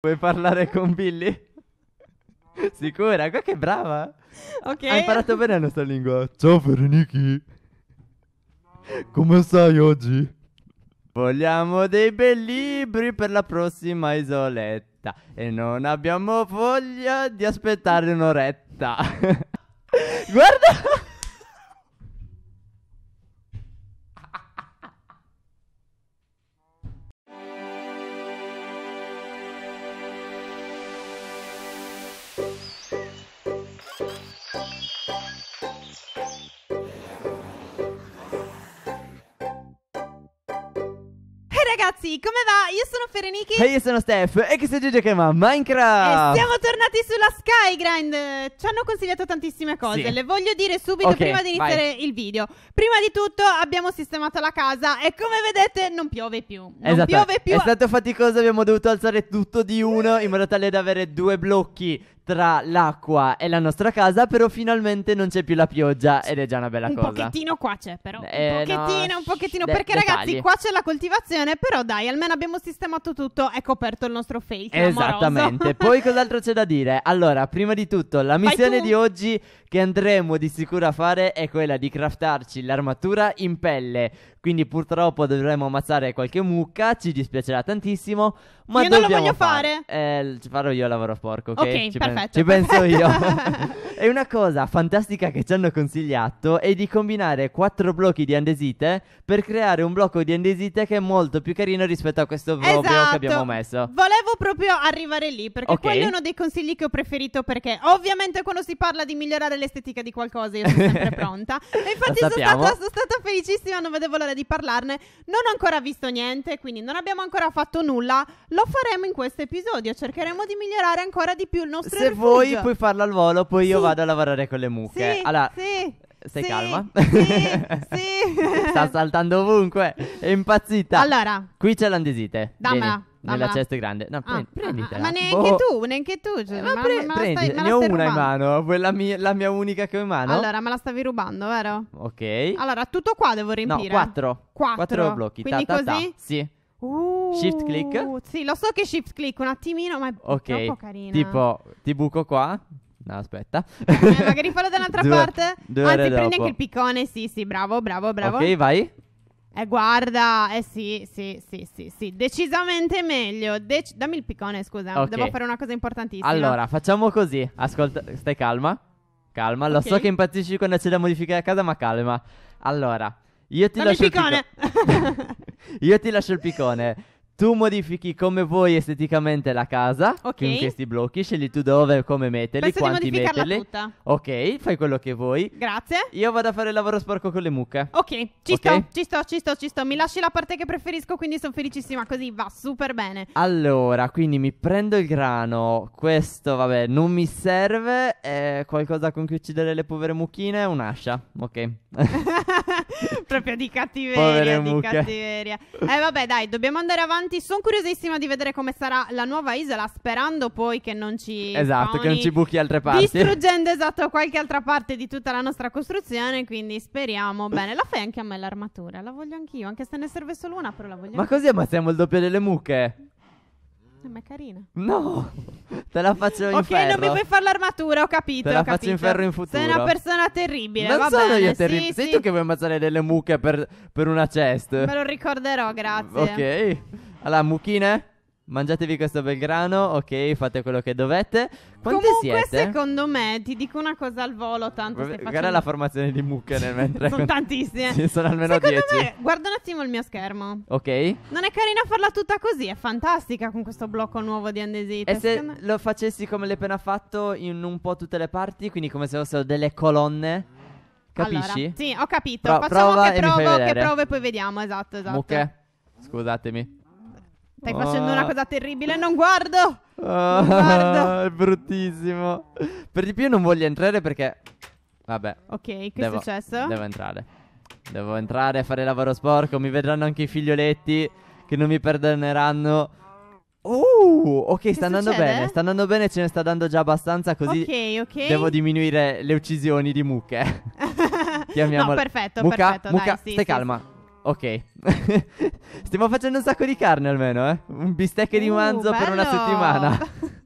Vuoi parlare con Billy? Sicura? Qua che brava! Ok. Hai imparato bene la nostra lingua. Ciao Fereniki. Come stai oggi? Vogliamo dei bei libri per la prossima isoletta e non abbiamo voglia di aspettare un'oretta. Guarda! ragazzi, come va? Io sono Fereniki E io sono Steph. E che sei Gigi che ma Minecraft. E siamo tornati sulla Skygrind. Ci hanno consigliato tantissime cose. Sì. Le voglio dire subito okay, prima di iniziare vai. il video. Prima di tutto abbiamo sistemato la casa e come vedete non piove più. Non esatto. piove più. È stato faticoso, abbiamo dovuto alzare tutto di uno in modo tale da avere due blocchi tra l'acqua e la nostra casa, però finalmente non c'è più la pioggia ed è già una bella un cosa. Un pochettino qua c'è però, un eh, pochettino, no, un pochettino, de- perché dettagli. ragazzi qua c'è la coltivazione, però dai, almeno abbiamo sistemato tutto, è coperto il nostro face. Esattamente, poi cos'altro c'è da dire? Allora, prima di tutto, la missione di oggi che andremo di sicuro a fare è quella di craftarci l'armatura in pelle, quindi purtroppo dovremo ammazzare qualche mucca, ci dispiacerà tantissimo. Ma io non lo voglio fare. Eh, farò io il lavoro sporco, ok? Ok, ci perfetto. Pen- ci penso io. e una cosa fantastica che ci hanno consigliato è di combinare quattro blocchi di andesite per creare un blocco di andesite che è molto più carino rispetto a questo blocco esatto. che abbiamo messo. Volevo proprio arrivare lì perché okay. quello è uno dei consigli che ho preferito perché ovviamente quando si parla di migliorare l'estetica di qualcosa io sono sempre pronta. E infatti sono stata, sono stata felicissima, non vedevo l'ora di di parlarne. Non ho ancora visto niente, quindi non abbiamo ancora fatto nulla. Lo faremo in questo episodio. Cercheremo di migliorare ancora di più il nostro Se rifugio. voi puoi farlo al volo, poi sì. io vado a lavorare con le mucche. Sì, allora, sì. Stai sì, calma. Sì, sì. Sta saltando ovunque. È impazzita. Allora. Qui c'è l'andesite. Dammela. Vieni nella ah, cesta grande. No, pre- ah, ah prenditela. Ah, ma neanche boh. tu, neanche tu. Eh, cioè, eh, ma, pre- ma prendi, ne ho una rubando. in mano, quella mia, la mia unica che ho in mano. Allora, me la stavi rubando, vero? Ok. Allora, tutto qua devo riempire. No, quattro. Quattro, quattro blocchi. Quindi ta, ta, così? Sì. Uh, shift click? Sì, lo so che shift click un attimino, ma è okay. troppo carina. Tipo, ti buco qua. No, aspetta. Eh, magari fallo da un'altra due, parte. Due Anzi, prendi dopo. anche il piccone. Sì, sì, bravo, bravo, bravo. Ok, vai. Eh, guarda, eh sì, sì, sì, sì, sì. decisamente meglio. Dec- dammi il piccone, scusa, okay. devo fare una cosa importantissima. Allora, facciamo così, ascolta, stai calma, calma, lo okay. so che impazzisci quando c'è da modificare a casa, ma calma. Allora, io ti dammi lascio il piccone. Il piccone. io ti lascio il piccone. Tu modifichi come vuoi esteticamente la casa, Ok. con questi blocchi, scegli tu dove, come metterli, Penso di quanti modificarla metterli. tutta. Ok, fai quello che vuoi. Grazie. Io vado a fare il lavoro sporco con le mucche. Ok, ci Ok. sto, ci sto, ci sto, ci sto. Mi lasci la parte che preferisco, quindi sono felicissima così, va super bene. Allora, quindi mi prendo il grano, questo vabbè non mi serve, È qualcosa con cui uccidere le povere mucchine, un'ascia, ok. Proprio di cattiveria, Povere di cattiveria. Eh vabbè, dai, dobbiamo andare avanti avanti. Sono curiosissima di vedere come sarà la nuova isola, sperando poi che non ci. Esatto, che non ci buchi altre parti. Distruggendo esatto qualche altra parte di tutta la nostra costruzione. Quindi speriamo. Bene, la fai anche a me l'armatura. La voglio anch'io, anche se ne serve solo una, però la voglio. Ma anch'io. così ammazziamo il doppio delle mucche. Eh, ma è carina. No, te la faccio in okay, ferro. Ok, non mi puoi fare l'armatura, ho capito. Te la faccio capito. in ferro in futuro. Sei una persona terribile. Non va sono bene. io terribile. Sì, Sei sì. tu che vuoi ammazzare delle mucche per, per, una chest. Me lo ricorderò, grazie. Ok. Allora, mucchine, mangiatevi questo bel grano, ok, fate quello che dovete. Quante Comunque, siete? secondo me, ti dico una cosa al volo, tanto stai facendo... Guarda la formazione di mucche nel mentre... sono tantissime. Ci sono almeno secondo 10. Me, guarda un attimo il mio schermo. Ok. Non è carina farla tutta così, è fantastica con questo blocco nuovo di andesita. E se me... lo facessi come l'hai appena fatto in un po' tutte le parti, quindi come se fossero delle colonne... Capisci? Allora, sì, ho capito. Pro- Facciamo che provo, che provo e poi vediamo, esatto, esatto. Mucche, scusatemi. Stai oh. facendo una ah. cosa terribile, non guardo! Oh, guardo. È bruttissimo. Per di più non voglio entrare perché... Vabbè. Ok, che devo, è successo? Devo entrare. Devo entrare, a fare lavoro sporco, mi vedranno anche i figlioletti che non mi perdoneranno. Oh, ok, che sta andando succede? bene, sta andando bene, ce ne sta dando già abbastanza così Ok, ok. devo diminuire le uccisioni di mucche. Chiamiamole. No, perfetto, mucca, perfetto, mucca, dai, stai sì, calma. Ok. Stiamo facendo un sacco di carne almeno, eh. Un bistecche di uh, manzo uh, per una settimana.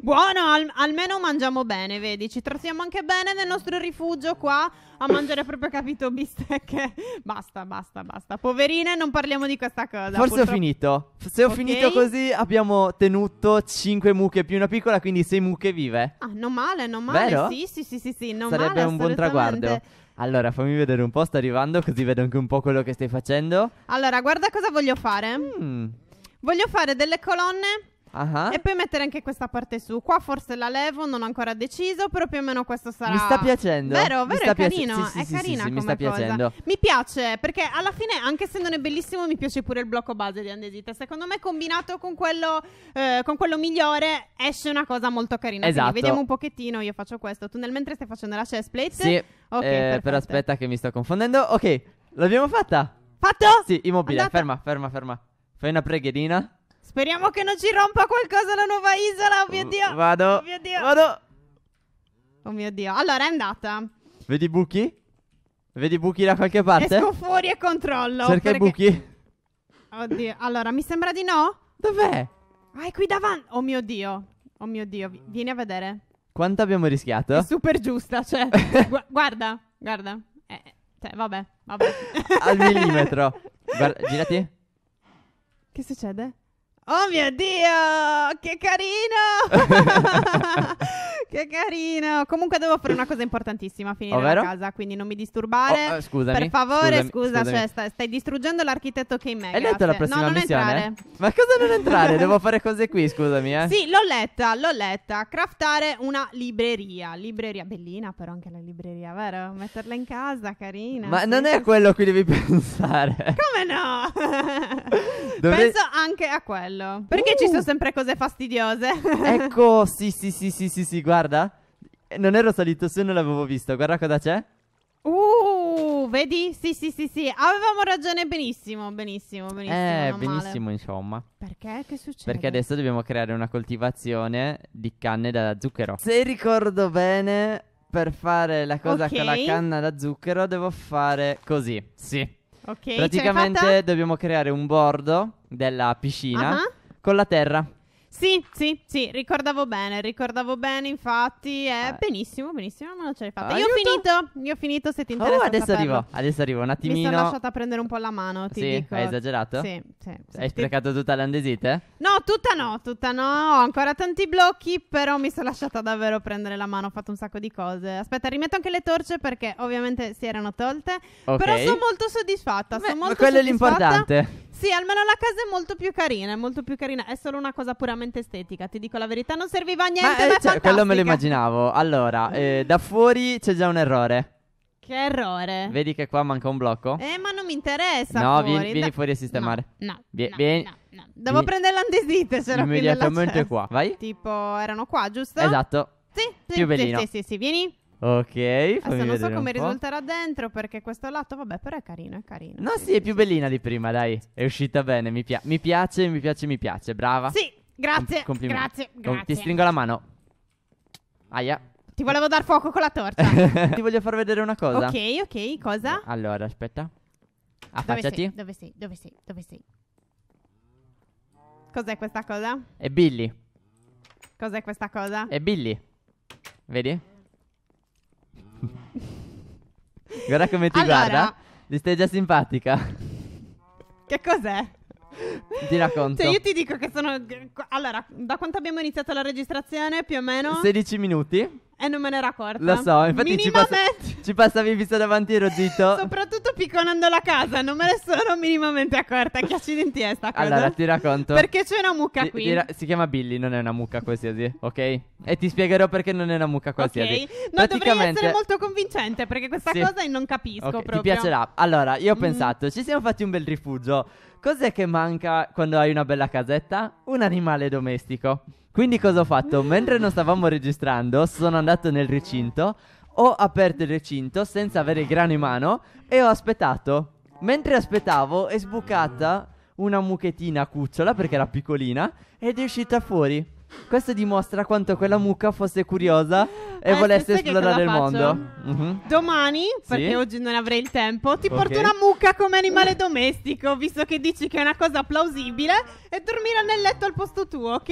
Buono, al- almeno mangiamo bene, vedi, ci trattiamo anche bene nel nostro rifugio qua a mangiare proprio capito bistecche. Basta, basta, basta. Poverine, non parliamo di questa cosa. Forse purtroppo... ho finito. Se ho okay. finito così abbiamo tenuto 5 mucche più una piccola, quindi 6 mucche vive. Ah, non male, non male. Vero? Sì, sì, sì, sì, sì, non Sarebbe male, un buon traguardo. Allora, fammi vedere un po', sta arrivando così vedo anche un po' quello che stai facendo. Allora, guarda cosa voglio fare. Mm. Voglio fare delle colonne Uh-huh. E poi mettere anche questa parte su. Qua forse la levo, non ho ancora deciso, però più o meno questo sarà. Mi sta piacendo. Vero, vero, è piace- Sì, sì, è sì, carina sì, mi sta cosa. piacendo. Mi piace perché alla fine, anche se non è bellissimo, mi piace pure il blocco base di Andesita. Secondo me, combinato con quello, eh, con quello migliore, esce una cosa molto carina. Esatto. Quindi vediamo un pochettino. Io faccio questo. Tu, nel mentre stai facendo la chest plate. Sì. Ok, eh, però aspetta, che mi sto confondendo. Ok, l'abbiamo fatta. Fatto? Sì, immobile. Andata. Ferma, ferma, ferma. Fai una pregherina. Speriamo che non ci rompa qualcosa la nuova isola. Oh mio mm, Dio. Vado. Oh mio Dio. Vado. Oh mio Dio. Allora è andata. Vedi i buchi? Vedi i buchi da qualche parte? Esco fuori e controllo. Cerca perché... i buchi. Oddio. Allora, mi sembra di no? Dov'è? Ah, è qui davanti. Oh mio Dio. Oh mio Dio. Vieni a vedere. Quanto abbiamo rischiato? È super giusta, cioè. gu- guarda, guarda. Eh, eh, cioè, vabbè, vabbè. Al millimetro. Guarda, girati. Che succede? Oh mio Dio, che carino! che carino. Comunque devo fare una cosa importantissima a finire la casa, quindi non mi disturbare. Oh, eh, scusami. Per favore, scusami, scusa, cioè, scusami. Cioè, stai, distruggendo l'architetto che in me. Hai letto la prossima no, missione? Ma cosa non entrare? devo fare cose qui, scusami, eh. Sì, l'ho letta, l'ho letta. Craftare una libreria. Libreria bellina però anche la libreria, vero? Metterla in casa, carina. Ma sì. non è quello a cui devi pensare. Come no? Dovrei... Penso anche a quello. Perché uh. ci sono sempre cose fastidiose. ecco, sì, sì, sì, sì, sì, sì, guarda Guarda, non ero salito su, non l'avevo visto. Guarda cosa c'è. Uh, vedi? Sì, sì, sì, sì. Avevamo ragione benissimo, benissimo, benissimo. Eh, benissimo, male. insomma. Perché? Che succede? Perché adesso dobbiamo creare una coltivazione di canne da zucchero. Se ricordo bene, per fare la cosa okay. con la canna da zucchero devo fare così. Sì. Ok. Praticamente dobbiamo creare un bordo della piscina uh-huh. con la terra. Sì, sì, sì, ricordavo bene, ricordavo bene, infatti, eh, benissimo, benissimo, ma non ce l'hai fatta. Aiuto. Io ho finito, io ho finito, se ti oh, interessa Oh, adesso saperlo. arrivo, adesso arrivo, un attimino. Mi sono lasciata prendere un po' la mano, ti Sì, dico. hai esagerato? Sì, sì. sì. Hai sprecato tutta l'andesite? No, tutta no, tutta no, ho ancora tanti blocchi, però mi sono lasciata davvero prendere la mano, ho fatto un sacco di cose. Aspetta, rimetto anche le torce perché ovviamente si erano tolte, Ok. però sono molto soddisfatta, Beh, sono ma soddisfatta. quello è l'importante. Sì, almeno la casa è molto più carina, è molto più carina. È solo una cosa puramente estetica, ti dico la verità. Non serviva a niente, eh, ma, ma eh, cioè, quello me lo immaginavo. Allora, eh, da fuori c'è già un errore. Che errore. Vedi che qua manca un blocco? Eh, ma non mi interessa. No, fuori. Vieni, vieni fuori a sistemare. No, no, Vie- no, vieni. no, no. Devo vieni. prendere l'antesite, se Immediatamente qua, vai. Tipo, erano qua, giusto? Esatto. Sì, sì, più sì, bellino. Sì, sì, sì, vieni. Ok, Adesso non so come risulterà dentro perché questo lato, vabbè, però è carino, è carino. No, sì, è più bellina di prima, dai. È uscita bene, mi, pia- mi piace, mi piace, mi piace. Brava. Sì, grazie. Com- grazie, grazie. ti stringo la mano. Aia. Ti volevo dar fuoco con la torcia. ti voglio far vedere una cosa. Ok, ok, cosa? Allora, aspetta. Affacciati. Dove sei? Dove sei? Dove sei? Dove sei? Cos'è questa cosa? È Billy. Cos'è questa cosa? È Billy. Vedi? Guarda come ti Allora. guarda. Gli stai già simpatica. Che cos'è? Ti racconto. Cioè, io ti dico che sono. Allora, da quanto abbiamo iniziato la registrazione? Più o meno? 16 minuti. E non me ne ero accorta. Lo so, infatti ci, passa- ci passavi visto davanti ero zitto. Soprattutto picconando la casa, non me ne sono minimamente accorta. Che accidenti è sta cosa? Allora, ti racconto. Perché c'è una mucca Di- qui? di ra- si chiama Billy, non è una mucca qualsiasi, ok? E ti spiegherò perché non è una mucca qualsiasi. Ok, no, dovrei essere molto convincente perché questa Sì. cosa non capisco Ok, proprio. Ti piacerà. Allora, io ho Mhm. pensato, ci siamo fatti un bel rifugio. Cos'è che manca quando hai una bella casetta? Un animale domestico. Quindi cosa ho fatto? Mentre non stavamo registrando, sono andato nel recinto, ho aperto il recinto senza avere il grano in mano e ho aspettato. Mentre aspettavo è sbucata una mucchetina a cucciola perché era piccolina ed è uscita fuori. Questo dimostra quanto quella mucca fosse curiosa eh, e Eh, volesse esplorare il cosa mondo. faccio? Mhm. Domani, perché oggi non avrei il tempo, ti Ok. porto una mucca come animale domestico, visto che dici che è una cosa plausibile, e dormirà nel letto al posto tuo, ok?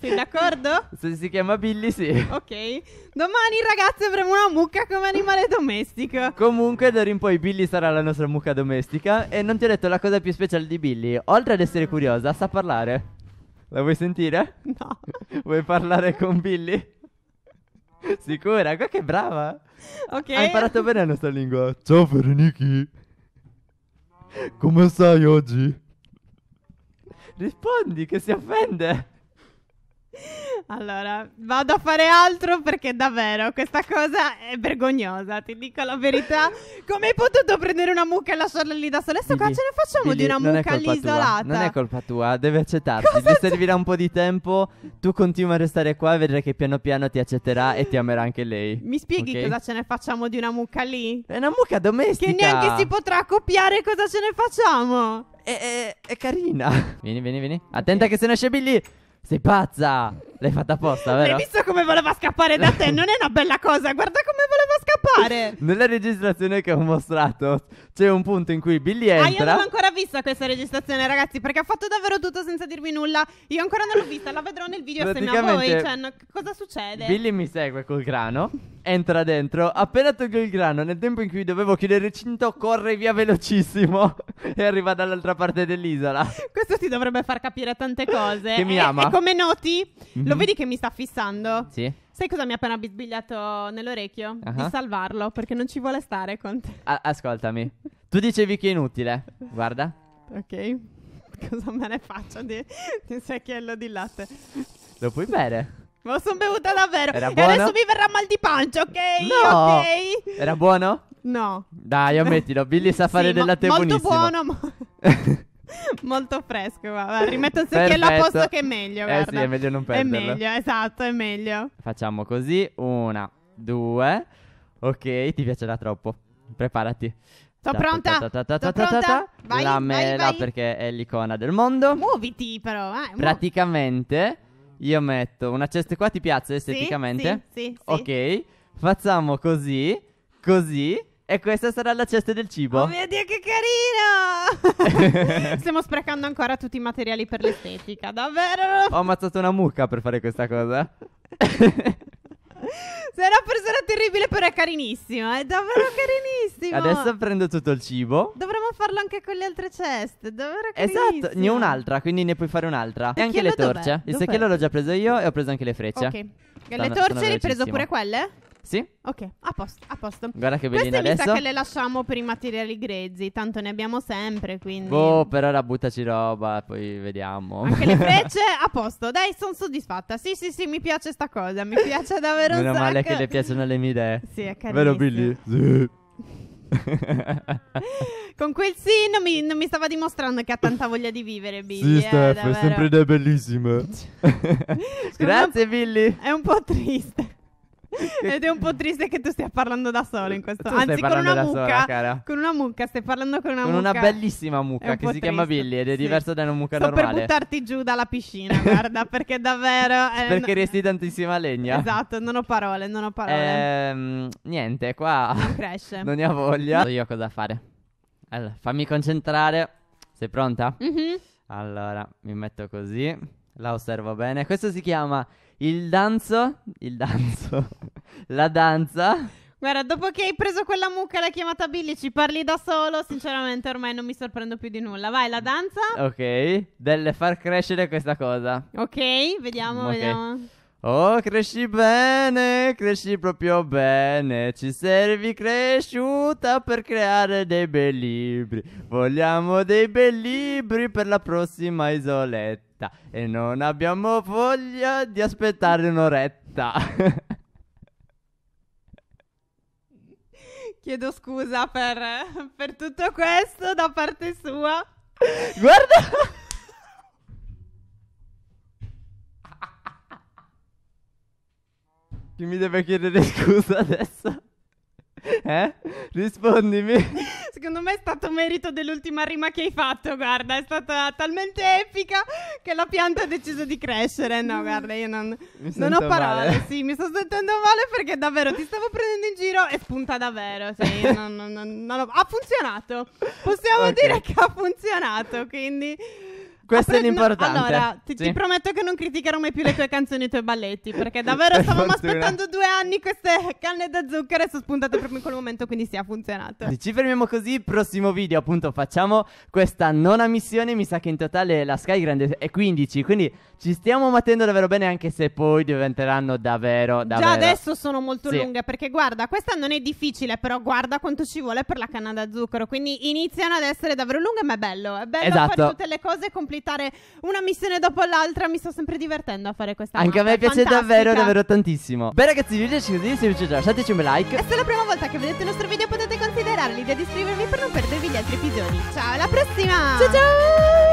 Sei d'accordo? Se si chiama Billy, sì. Ok. Domani, ragazzi, avremo una mucca come animale domestico. Comunque, d'ora in poi Billy sarà la nostra mucca domestica. E non ti ho detto la cosa più speciale di Billy. Oltre ad essere curiosa, sa parlare. La vuoi sentire? No. Vuoi parlare con Billy? Sicura? Qua che brava. Ok. Hai imparato bene la nostra lingua. Ciao Veroniki. Come stai oggi? Rispondi che si offende. Allora, vado a fare altro perché davvero questa cosa è vergognosa, ti dico la verità. Come hai potuto prendere una mucca e lasciarla lì da sola? Adesso qua ce ne facciamo Digli, di una mucca lì isolata. Tua, non è colpa tua, deve accettarti. Cosa servirà un po' di tempo, tu continua a restare qua e vedrai che piano piano ti accetterà e ti amerà anche lei. Mi spieghi okay? cosa ce ne facciamo di una mucca lì? È una mucca domestica. Che neanche si potrà copiare cosa ce ne facciamo. È, è, è carina. Vieni, vieni, vieni. Attenta okay. che se ne esce Billy. Sei pazza! L'hai fatta apposta, vero? Hai visto come voleva scappare da te? Non è una bella cosa, guarda come voleva fare? Nella registrazione che ho mostrato c'è un punto in cui Billy entra. Ah, io non l'ho ancora vista questa registrazione, ragazzi, perché ha fatto davvero tutto senza dirmi nulla. Io ancora non l'ho vista, la vedrò nel video assieme a voi. Cioè, no, cosa succede? Billy mi segue col grano, entra dentro, appena tolgo il grano, nel tempo in cui dovevo chiudere il cinto, corre via velocissimo e arriva dall'altra parte dell'isola. Questo ti dovrebbe far capire tante cose. che mi e, E come noti, mm-hmm. lo mhm. vedi che mi sta fissando? Sì. Sai cosa mi ha appena bisbigliato nell'orecchio? Uh-huh. Di salvarlo perché non ci vuole stare con te. A- ascoltami, tu dicevi che è inutile. Guarda. Ok. Cosa me ne faccio di, di un secchiello di latte? Lo puoi bere. Me lo sono bevuta davvero. Era buono? E adesso mi verrà mal di pancia, ok? No. Ok. Era buono? No. Dai, ammettilo, Billy sa fare sì, del latte mo- buonissimo. Molto buono. Ma... Molto fresco, guarda. Rimetto il secchiello a posto che è meglio, guarda. Eh sì, è meglio non perderlo. È meglio, esatto, è meglio. Facciamo così, una, due. Ok, ti piacerà troppo. Preparati. Sono pronta. Vai, la mela vai, vai. perché è l'icona del mondo. Muoviti però, vai. Praticamente io metto una cesta qua ti piace esteticamente? sì, sì, sì. Ok. Facciamo così, così e questa sarà la cesta del cibo. Oh mio Dio, che carino! Stiamo sprecando ancora tutti i materiali per l'estetica, davvero? Ho ammazzato una mucca per fare questa cosa. Sei una persona terribile, però è carinissima. È davvero carinissima. Adesso prendo tutto il cibo. Dovremmo farlo anche con le altre ceste. Davvero carinissimo. Esatto, ne ho un'altra, quindi ne puoi fare un'altra. E, anche le torce. Dov'è? Il secchiello l'ho già preso io e ho preso anche le frecce. Ok. Stanno, le torce hai preso pure quelle? Sì? Ok, a posto, a posto. Guarda che bellina Queste adesso. Queste mi che le lasciamo per i materiali grezzi, tanto ne abbiamo sempre, quindi... Boh, per ora buttaci roba, poi vediamo. Anche le frecce, a posto. Dai, sono soddisfatta. Sì, sì, sì, mi piace sta cosa, mi piace davvero Meno un sacco. male che le piacciono le mie idee. Sì, è carino. Vero Billy? Sì. Con quel sì non mi, non mi, stava dimostrando che ha tanta voglia di vivere Billy. Sì, eh, Steph, è sempre idee bellissime. Grazie Billy. È un po' triste. Ed è un po' triste che tu stia parlando da solo in questo. momento. Anzi, con una mucca. Sola, con una mucca, stai parlando con una con mucca. Con una bellissima mucca che si triste. chiama Billy ed è sì. diversa da una mucca Sto normale. per buttarti giù dalla piscina, guarda, perché davvero. Eh, perché resti tantissima legna. Esatto, non ho parole, non ho parole. Ehm, niente, qua. Non cresce. non ne ho voglia. So io cosa fare. Allora, fammi concentrare. Sei pronta? Mm-hmm. Allora, mi metto così. La osservo bene. Questo si chiama il danzo. Il danzo. la danza. Guarda, dopo che hai preso quella mucca e l'hai chiamata Billy, ci parli da solo. Sinceramente, ormai non mi sorprendo più di nulla. Vai, la danza. Ok, delle far crescere questa cosa. Ok, vediamo, okay. vediamo. Oh, cresci bene, cresci proprio bene, ci servi cresciuta per creare dei bei libri. Vogliamo dei bei libri per la prossima isoletta e non abbiamo voglia di aspettare un'oretta. Chiedo scusa per, per tutto questo da parte sua. Guarda! Chi mi deve chiedere scusa adesso? Eh? Rispondimi. Secondo me è stato merito dell'ultima rima che hai fatto, guarda, è stata talmente epica che la pianta ha deciso di crescere. No, guarda, io non, non ho parole, male. sì, mi sto sentendo male perché davvero ti stavo prendendo in giro e spunta davvero, sì, non, non, ho... ha funzionato, possiamo okay. dire che ha funzionato, quindi... Questo pre- è l'importante. Allora, ti, sì. ti, prometto che non criticherò mai più le tue canzoni e i tuoi balletti, perché davvero stavamo aspettando due anni queste canne da zucchero e sono spuntate proprio in quel momento, quindi sì, ha funzionato. Ci fermiamo così, prossimo video appunto facciamo questa nona missione, mi sa che in totale la Sky Grande è 15, quindi ci stiamo mettendo davvero bene anche se poi diventeranno davvero, davvero... Già adesso sono molto sì. lunghe, perché guarda, questa non è difficile, però guarda quanto ci vuole per la canna da zucchero, quindi iniziano ad essere davvero lunghe, ma è bello, è bello esatto. fare tutte le cose complicate completare una missione dopo l'altra. Mi sto sempre divertendo a fare questa Anche mappa. a me piace Fantastica. davvero, davvero tantissimo. Beh, ragazzi, vi piace così? Se vi piace, lasciateci un like. E se è la prima volta che vedete il nostro video, potete considerare l'idea di iscrivervi per non perdervi gli altri episodi. Ciao, alla prossima! Ciao ciao!